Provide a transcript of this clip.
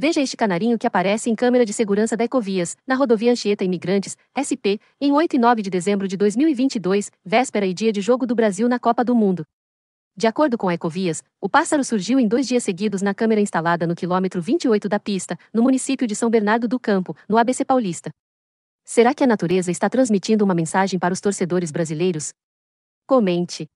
Veja este canarinho que aparece em câmera de segurança da Ecovias, na rodovia Anchieta Imigrantes, SP, em 8 e 9 de dezembro de 2022, véspera e dia de jogo do Brasil na Copa do Mundo. De acordo com a Ecovias, o pássaro surgiu em dois dias seguidos na câmera instalada no quilômetro 28 da pista, no município de São Bernardo do Campo, no ABC Paulista. Será que a natureza está transmitindo uma mensagem para os torcedores brasileiros? Comente.